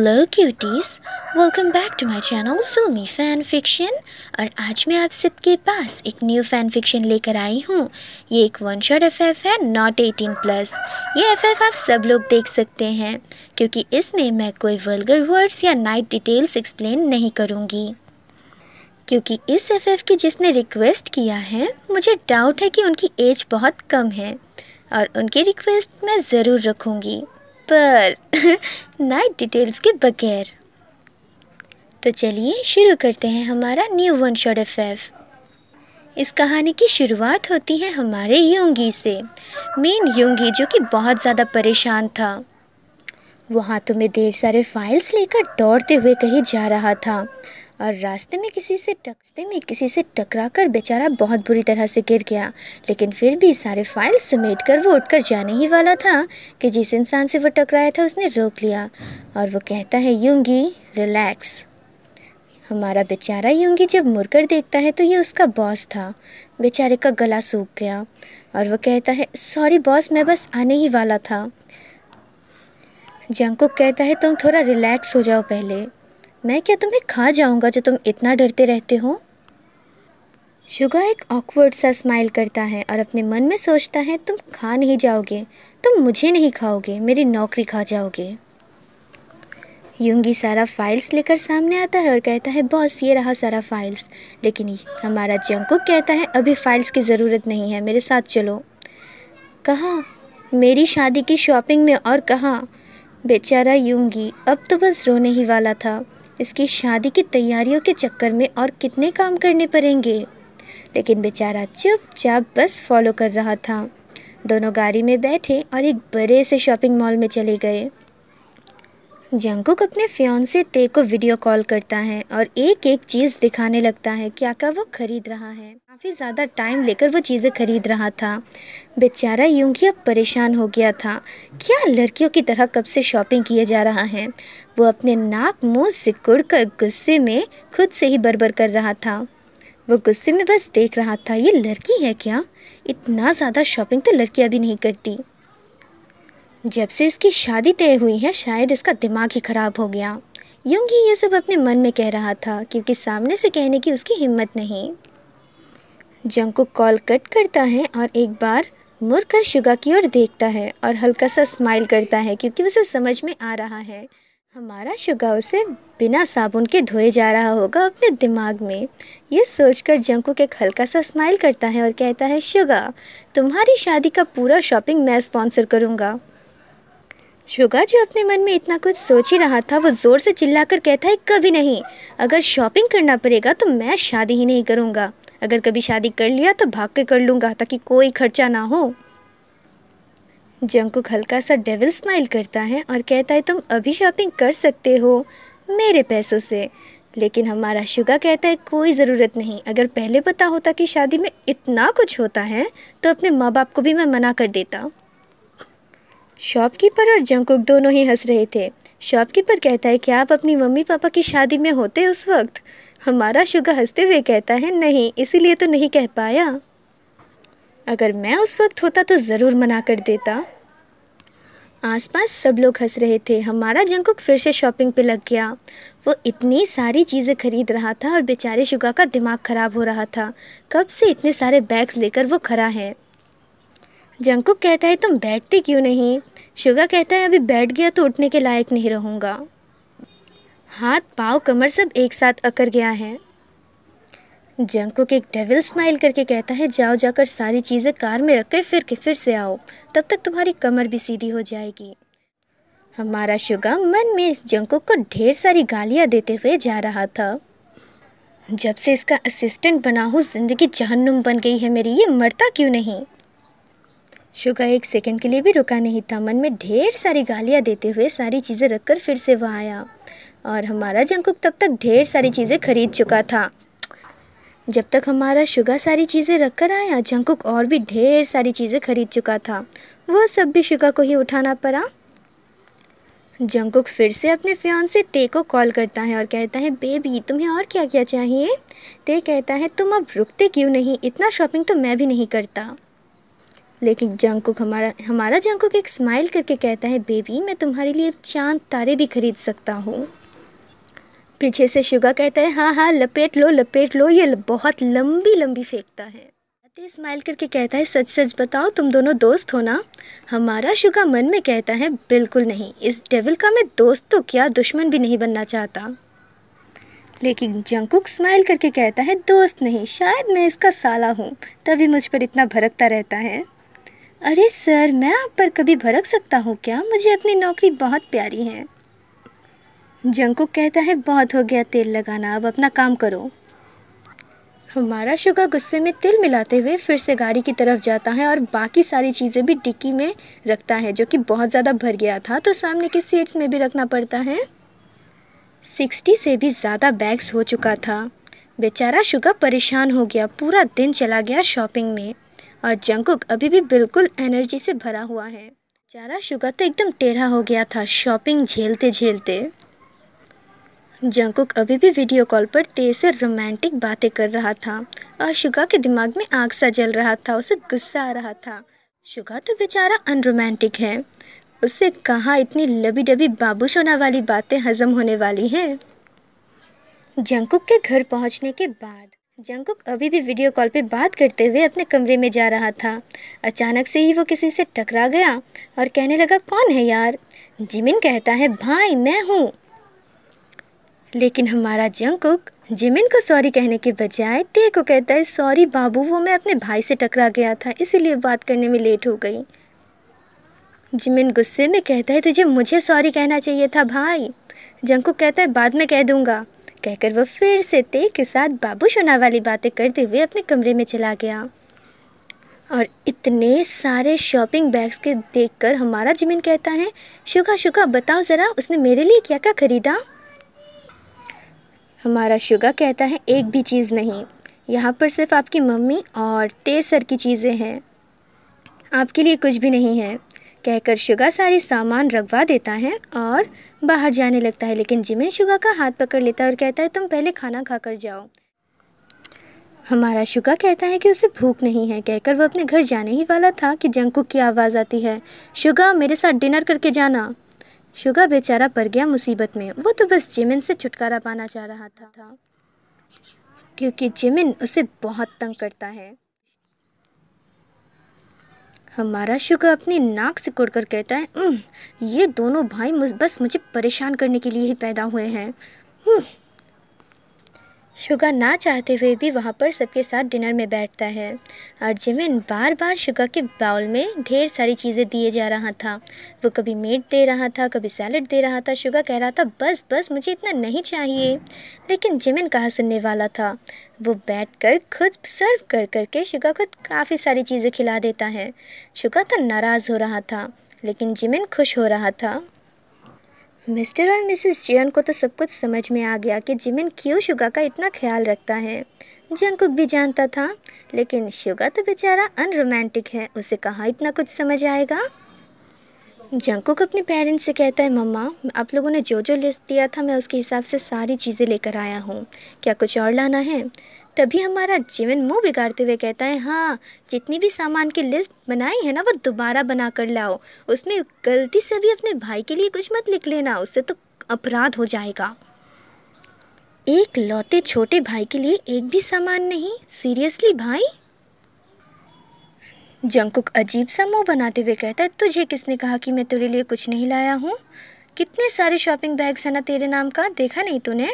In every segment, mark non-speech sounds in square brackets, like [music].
Hello cuties welcome back to my channel filmy fan fiction और आज मैं आप सबके पास एक न्यू फ़ैन फिक्शन लेकर आई हूँ ये एक वन शॉट एफएफ है नॉट एटीन प्लस ये एफएफ आप सब लोग देख सकते हैं क्योंकि इसमें मैं कोई वर्गर वर्ड्स या नाइट डिटेल्स एक्सप्लेन नहीं करूँगी क्योंकि इस एफ की जिसने रिक्वेस्ट किया है मुझे डाउट है कि उनकी एज बहुत कम है और उनकी रिक्वेस्ट मैं ज़रूर रखूँगी पर नाइट [laughs] डिटेल्स के बगैर तो चलिए शुरू करते हैं हमारा new one shot F F इस कहानी की शुरुआत होती है हमारे योंगी से मेन योंगी जो कि बहुत ज़्यादा परेशान था वहाँ तुम्हें ढेर सारे फाइल्स लेकर दौड़ते हुए कहीं जा रहा था और रास्ते में किसी से टकते में किसी से टकरा कर बेचारा बहुत बुरी तरह से गिर गया लेकिन फिर भी सारे फाइल समेट कर वो उठकर जाने ही वाला था कि जिस इंसान से वो टकराया था उसने रोक लिया और वो कहता है यूँगी रिलैक्स हमारा बेचारा यूँगी जब मुड़कर देखता है तो ये उसका बॉस था बेचारे का गला सूख गया और वो कहता है सॉरी बॉस मैं बस आने ही वाला था जंकुक कहता है तुम थोड़ा रिलैक्स हो जाओ पहले मैं क्या तुम्हें खा जाऊंगा जो तुम इतना डरते रहते हो शुगा एक ऑकवर्ड सा स्माइल करता है और अपने मन में सोचता है तुम खा नहीं जाओगे तुम मुझे नहीं खाओगे मेरी नौकरी खा जाओगे युंगी सारा फाइल्स लेकर सामने आता है और कहता है बॉस ये रहा सारा फाइल्स लेकिन हमारा जंकुक कहता है अभी फाइल्स की ज़रूरत नहीं है मेरे साथ चलो कहाँ मेरी शादी की शॉपिंग में और कहाँ बेचारा युंगी अब तो बस रोने ही वाला था इसकी शादी की तैयारियों के चक्कर में और कितने काम करने पड़ेंगे लेकिन बेचारा चुपचाप बस फॉलो कर रहा था दोनों गाड़ी में बैठे और एक बड़े से शॉपिंग मॉल में चले गए जंगकुक अपने से ते को वीडियो कॉल करता है और एक एक चीज़ दिखाने लगता है क्या क्या वो खरीद रहा है काफ़ी ज़्यादा टाइम लेकर वो चीज़ें खरीद रहा था बेचारा यूंगी अब परेशान हो गया था क्या लड़कियों की तरह कब से शॉपिंग किए जा रहा है वो अपने नाक मुंह सिकुड़ कर गुस्से में खुद से ही बरबर कर रहा था वो गुस्से में बस देख रहा था ये लड़की है क्या इतना ज़्यादा शॉपिंग तो लड़कियाँ भी नहीं करती जब से इसकी शादी तय हुई है शायद इसका दिमाग ही ख़राब हो गया यूंग ही ये सब अपने मन में कह रहा था क्योंकि सामने से कहने की उसकी हिम्मत नहीं जंग को कॉल कट करता है और एक बार मुर कर शुगा की ओर देखता है और हल्का सा स्माइल करता है क्योंकि उसे समझ में आ रहा है हमारा शुगा उसे बिना साबुन के धोए जा रहा होगा अपने दिमाग में ये सोचकर जंकू एक हल्का सा स्माइल करता है और कहता है शुगा तुम्हारी शादी का पूरा शॉपिंग मैं स्पॉन्सर करूँगा शुगा जो अपने मन में इतना कुछ सोच ही रहा था वो ज़ोर से चिल्लाकर कहता है कभी नहीं अगर शॉपिंग करना पड़ेगा तो मैं शादी ही नहीं करूँगा अगर कभी शादी कर लिया तो भाग के कर लूँगा ताकि कोई खर्चा ना हो जंकुक हल्का सा डेविल स्माइल करता है और कहता है तुम अभी शॉपिंग कर सकते हो मेरे पैसों से लेकिन हमारा शुगा कहता है कोई ज़रूरत नहीं अगर पहले पता होता कि शादी में इतना कुछ होता है तो अपने माँ बाप को भी मैं मना कर देता शॉपकीपर और जंकुक दोनों ही हंस रहे थे शॉपकीपर कहता है कि आप अपनी मम्मी पापा की शादी में होते उस वक्त हमारा शुगर हंसते हुए कहता है नहीं इसीलिए तो नहीं कह पाया अगर मैं उस वक्त होता तो ज़रूर मना कर देता आसपास सब लोग हंस रहे थे हमारा जंकुक फिर से शॉपिंग पे लग गया वो इतनी सारी चीज़ें खरीद रहा था और बेचारे शुगा का दिमाग ख़राब हो रहा था कब से इतने सारे बैग्स लेकर वो खड़ा है जंकुक कहता है तुम बैठते क्यों नहीं शुगा कहता है अभी बैठ गया तो उठने के लायक नहीं रहूँगा हाथ पाँव कमर सब एक साथ अकर गया है जंकुक एक डेविल स्माइल करके कहता है जाओ जाकर सारी चीज़ें कार में रख के फिर के फिर से आओ तब तक तुम्हारी कमर भी सीधी हो जाएगी हमारा शुगा मन में जंकुक को ढेर सारी गालियाँ देते हुए जा रहा था जब से इसका असिस्टेंट बना हूँ ज़िंदगी जहन्नुम बन गई है मेरी ये मरता क्यों नहीं शुगा एक सेकंड के लिए भी रुका नहीं था मन में ढेर सारी गालियाँ देते हुए सारी चीज़ें रखकर फिर से वह आया और हमारा जंकुक तब तक ढेर सारी चीज़ें खरीद चुका था जब तक हमारा शुगा सारी चीज़ें रख कर आया जंकुक और भी ढेर सारी चीज़ें खरीद चुका था वह सब भी शुगा को ही उठाना पड़ा जंकुक फिर से अपने फ्यान से ते को कॉल करता है और कहता है बेबी तुम्हें और क्या क्या चाहिए ते कहता है तुम अब रुकते क्यों नहीं इतना शॉपिंग तो मैं भी नहीं करता लेकिन जंकुक हमारा हमारा जंकुक एक स्माइल करके कहता है बेबी मैं तुम्हारे लिए चांद तारे भी खरीद सकता हूँ पीछे से शुगा कहता है हाँ हाँ लपेट लो लपेट लो ये बहुत लंबी लंबी फेंकता है अते स्माइल करके कहता है सच सच बताओ तुम दोनों दोस्त हो ना हमारा शुगा मन में कहता है बिल्कुल नहीं इस डेविल का मैं दोस्त तो क्या दुश्मन भी नहीं बनना चाहता लेकिन जंकुक स्माइल करके कहता है दोस्त नहीं शायद मैं इसका साला हूँ तभी मुझ पर इतना भड़कता रहता है अरे सर मैं आप पर कभी भड़क सकता हूँ क्या मुझे अपनी नौकरी बहुत प्यारी है जंकुक कहता है बहुत हो गया तेल लगाना अब अपना काम करो हमारा शुगर गुस्से में तिल मिलाते हुए फिर से गाड़ी की तरफ जाता है और बाकी सारी चीज़ें भी डिक्की में रखता है जो कि बहुत ज़्यादा भर गया था तो सामने के सीट्स में भी रखना पड़ता है सिक्सटी से भी ज़्यादा बैग्स हो चुका था बेचारा शुगर परेशान हो गया पूरा दिन चला गया शॉपिंग में और जंगकुक अभी भी बिल्कुल एनर्जी से भरा हुआ है चारा शुगर तो एकदम टेढ़ा हो गया था शॉपिंग झेलते झेलते जंकुक अभी भी वीडियो कॉल पर तेज से रोमांटिक बातें कर रहा था और शुगा के दिमाग में आग सा जल रहा था उसे गुस्सा आ रहा था शुगा तो बेचारा अनरोमांटिक है उसे कहाँ इतनी लबी डबी बाबूश होना वाली बातें हजम होने वाली हैं जंकुक के घर पहुँचने के बाद जंकुक अभी भी वीडियो कॉल पे बात करते हुए अपने कमरे में जा रहा था अचानक से ही वो किसी से टकरा गया और कहने लगा कौन है यार जिमिन कहता है भाई मैं हूँ लेकिन हमारा जंकुक जिमिन को सॉरी कहने के बजाय ते को कहता है सॉरी बाबू वो मैं अपने भाई से टकरा गया था इसीलिए बात करने में लेट हो गई जिमिन गुस्से में कहता है तुझे मुझे सॉरी कहना चाहिए था भाई जंकुक कहता है बाद में कह दूंगा कहकर वह फिर से ते के साथ बाबू शोना वाली बातें करते हुए अपने कमरे में चला गया और इतने सारे शॉपिंग बैग्स के देखकर हमारा जिमिन कहता है शुगा शुगा बताओ ज़रा उसने मेरे लिए क्या क्या खरीदा हमारा शुगा कहता है एक भी चीज़ नहीं यहाँ पर सिर्फ आपकी मम्मी और तेज सर की चीज़ें हैं आपके लिए कुछ भी नहीं है कहकर शुगा सारी सामान रखवा देता है और बाहर जाने लगता है लेकिन जिमिन शुगा का हाथ पकड़ लेता है और कहता है तुम पहले खाना खा कर जाओ हमारा शुगा कहता है कि उसे भूख नहीं है कहकर वह अपने घर जाने ही वाला था कि जंकू की आवाज़ आती है शुगा मेरे साथ डिनर करके जाना शुगा बेचारा पड़ गया मुसीबत में वो तो बस जिमिन से छुटकारा पाना चाह रहा था क्योंकि जिमिन उसे बहुत तंग करता है हमारा शुक्र अपनी नाक से कुड़ कर कहता है ये दोनों भाई बस मुझे परेशान करने के लिए ही पैदा हुए हैं शुगा ना चाहते हुए भी वहाँ पर सबके साथ डिनर में बैठता है और जिमिन बार बार शुगा के बाउल में ढेर सारी चीज़ें दिए जा रहा था वो कभी मीट दे रहा था कभी सैलड दे रहा था शुगा कह रहा था बस बस मुझे इतना नहीं चाहिए लेकिन जिमिन कहाँ सुनने वाला था वो बैठकर खुद सर्व कर करके शुगा को काफ़ी सारी चीज़ें खिला देता है शुगा तो नाराज़ हो रहा था लेकिन जिमिन खुश हो रहा था मिस्टर और मिसेस जियन को तो सब कुछ समझ में आ गया कि जिमिन क्यों शुगा का इतना ख्याल रखता है जंकुक भी जानता था लेकिन शुगा तो बेचारा अनरोमांटिक है उसे कहाँ इतना कुछ समझ आएगा जंकुक अपने पेरेंट्स से कहता है मम्मा आप लोगों ने जो जो लिस्ट दिया था मैं उसके हिसाब से सारी चीज़ें लेकर आया हूँ क्या कुछ और लाना है तभी हमारा जीवन मुंह बिगाड़ते हुए कहता है हाँ जितनी भी सामान की लिस्ट बनाई है ना वो दोबारा बना कर लाओ उसमें गलती से भी अपने भाई के लिए कुछ मत लिख लेना उससे तो अपराध हो जाएगा एक लौते छोटे भाई के लिए एक भी सामान नहीं सीरियसली भाई जंकुक अजीब सा मुंह बनाते हुए कहता है तुझे किसने कहा कि मैं तेरे लिए कुछ नहीं लाया हूँ कितने सारे शॉपिंग बैग्स हैं ना तेरे नाम का देखा नहीं तूने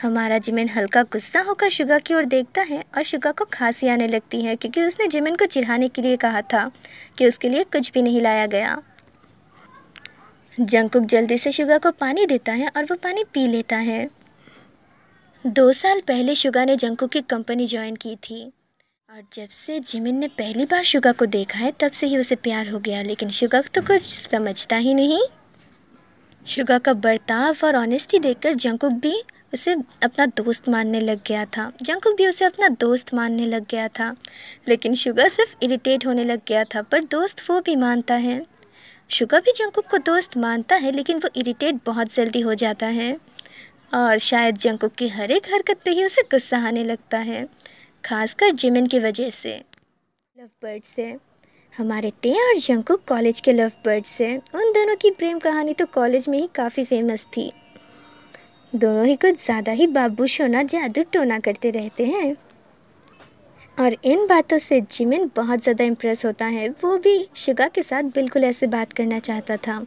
हमारा जिमिन हल्का गुस्सा होकर शुगा की ओर देखता है और शुगा को खांसी आने लगती है क्योंकि उसने जिमिन को चिढ़ाने के लिए कहा था कि उसके लिए कुछ भी नहीं लाया गया जंकुक जल्दी से शुगा को पानी देता है और वो पानी पी लेता है दो साल पहले शुगा ने जंकुक की कंपनी ज्वाइन की थी और जब से जिमिन ने पहली बार शुगा को देखा है तब से ही उसे प्यार हो गया लेकिन शुगा तो कुछ समझता ही नहीं शुगा का बर्ताव और ऑनेस्टी देखकर जंकुक भी उसे अपना दोस्त मानने लग गया था जंकुक भी उसे अपना दोस्त मानने लग गया था लेकिन शुगर सिर्फ इरिटेट होने लग गया था पर दोस्त वो भी मानता है शुगर भी जंकुक को दोस्त मानता है लेकिन वो इरिटेट बहुत जल्दी हो जाता है और शायद जंकुक की हर एक हरकत पे ही उसे गुस्सा आने लगता है खासकर जिमिन की वजह से लव बर्ड से हमारे ते और जंकुक कॉलेज के लव बर्ड से उन दोनों की प्रेम कहानी तो कॉलेज में ही काफ़ी फेमस थी दोनों ही कुछ ज़्यादा ही बाबू सोना जादू टोना करते रहते हैं और इन बातों से जिमिन बहुत ज़्यादा इम्प्रेस होता है वो भी शुगा के साथ बिल्कुल ऐसे बात करना चाहता था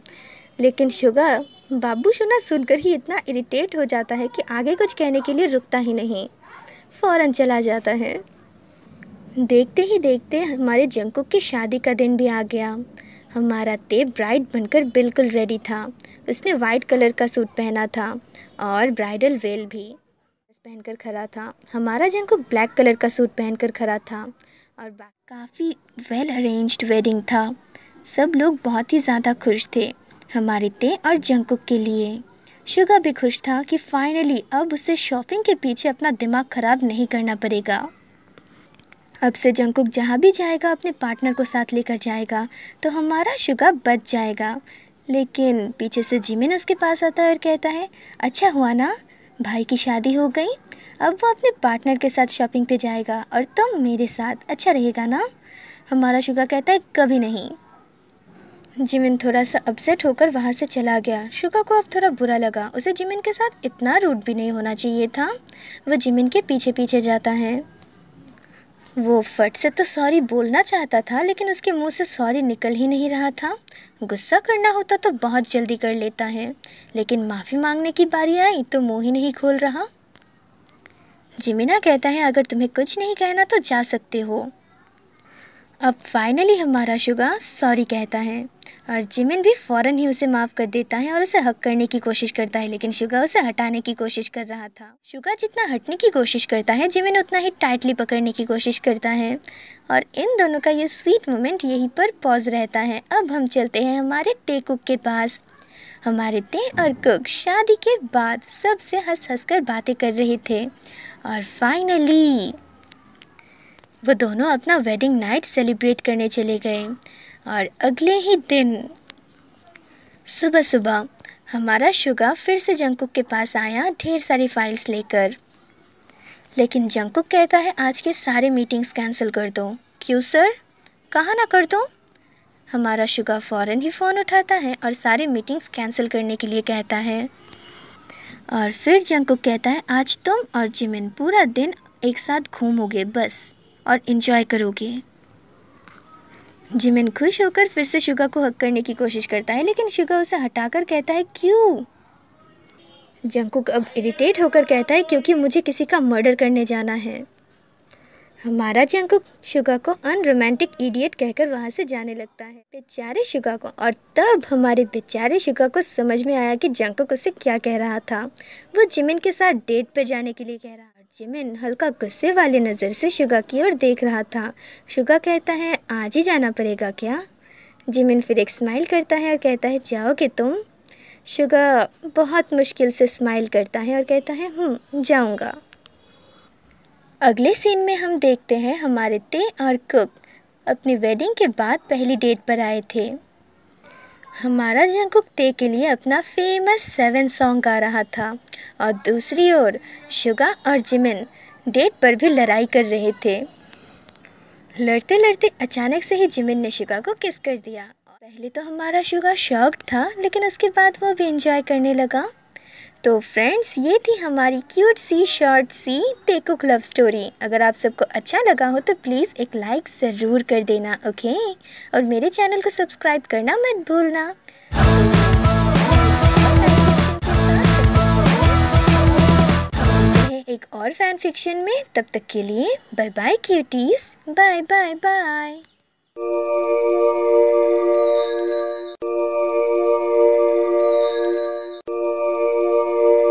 लेकिन शुगा बाबू सोना सुनकर ही इतना इरिटेट हो जाता है कि आगे कुछ कहने के लिए रुकता ही नहीं फ़ौरन चला जाता है देखते ही देखते हमारे जंकुक की शादी का दिन भी आ गया हमारा तेप ब्राइड बनकर बिल्कुल रेडी था उसने वाइट कलर का सूट पहना था और ब्राइडल वेल भी पहनकर खड़ा था हमारा जंकू ब्लैक कलर का सूट पहनकर खड़ा था और काफ़ी वेल अरेंज्ड वेडिंग था सब लोग बहुत ही ज़्यादा खुश थे हमारे ते और जंकुक के लिए शुगा भी खुश था कि फाइनली अब उसे शॉपिंग के पीछे अपना दिमाग ख़राब नहीं करना पड़ेगा अब से जंकुक जहाँ भी जाएगा अपने पार्टनर को साथ लेकर जाएगा तो हमारा शुगा बच जाएगा लेकिन पीछे से जिमिन उसके पास आता है और कहता है अच्छा हुआ ना भाई की शादी हो गई अब वो अपने पार्टनर के साथ शॉपिंग पे जाएगा और तुम मेरे साथ अच्छा रहेगा ना हमारा शुगा कहता है कभी नहीं जिमिन थोड़ा सा अपसेट होकर वहाँ से चला गया शुगा को अब थोड़ा बुरा लगा उसे जिमिन के साथ इतना रूट भी नहीं होना चाहिए था वह जिमिन के पीछे पीछे जाता है वो फट से तो सॉरी बोलना चाहता था लेकिन उसके मुंह से सॉरी निकल ही नहीं रहा था गुस्सा करना होता तो बहुत जल्दी कर लेता है लेकिन माफ़ी मांगने की बारी आई तो मुँह ही नहीं खोल रहा जिमिना कहता है अगर तुम्हें कुछ नहीं कहना तो जा सकते हो अब फाइनली हमारा शुगा सॉरी कहता है और जिमिन भी फ़ौरन ही उसे माफ़ कर देता है और उसे हक करने की कोशिश करता है लेकिन शुगा उसे हटाने की कोशिश कर रहा था शुगा जितना हटने की कोशिश करता है जिमिन उतना ही टाइटली पकड़ने की कोशिश करता है और इन दोनों का ये स्वीट मोमेंट यहीं पर पॉज रहता है अब हम चलते हैं हमारे ते कुक के पास हमारे ते और कुक शादी के बाद सबसे हंस हंस कर बातें कर रहे थे और फाइनली वो दोनों अपना वेडिंग नाइट सेलिब्रेट करने चले गए और अगले ही दिन सुबह सुबह हमारा शुगा फिर से जंकुक के पास आया ढेर सारी फाइल्स लेकर लेकिन जंकुक कहता है आज के सारे मीटिंग्स कैंसिल कर दो क्यों सर कहाँ ना कर दो हमारा शुगा फ़ौरन ही फ़ोन उठाता है और सारी मीटिंग्स कैंसिल करने के लिए कहता है और फिर जंकुक कहता है आज तुम और जिमिन पूरा दिन एक साथ घूमोगे बस और इन्जॉय करोगे जिमिन खुश होकर फिर से शुगा को हक करने की कोशिश करता है लेकिन शुगा उसे हटाकर कहता है क्यों जंकुक अब इरिटेट होकर कहता है क्योंकि मुझे किसी का मर्डर करने जाना है हमारा जंकुक शुगा को अनरोमांटिक इडियट कहकर वहाँ से जाने लगता है बेचारे शुगा को और तब हमारे बेचारे शुगा को समझ में आया कि जंकुक उसे क्या कह रहा था वो जिमिन के साथ डेट पर जाने के लिए कह रहा जिमिन हल्का गुस्से वाली नज़र से शुगा की ओर देख रहा था शुगा कहता है आज ही जाना पड़ेगा क्या जिमिन फिर एक स्माइल करता है और कहता है जाओगे तुम शुगा बहुत मुश्किल से स्माइल करता है और कहता है हम हम्म, जाऊंगा अगले सीन में हम देखते हैं हमारे ते और कुक अपनी वेडिंग के बाद पहली डेट पर आए थे हमारा जंगकुक ते के लिए अपना फेमस सेवन सॉन्ग गा रहा था और दूसरी ओर शुगा और जिमिन डेट पर भी लड़ाई कर रहे थे लड़ते लड़ते अचानक से ही जिमिन ने शुगा को किस कर दिया पहले तो हमारा शुगा शॉक्ड था लेकिन उसके बाद वो भी इंजॉय करने लगा तो फ्रेंड्स ये थी हमारी क्यूट सी शॉर्ट सी टेकुक लव स्टोरी अगर आप सबको अच्छा लगा हो तो प्लीज़ एक लाइक ज़रूर कर देना ओके और मेरे चैनल को सब्सक्राइब करना मत भूलना एक और फैन फिक्शन में तब तक के लिए bye bye cuties bye bye bye Thank you.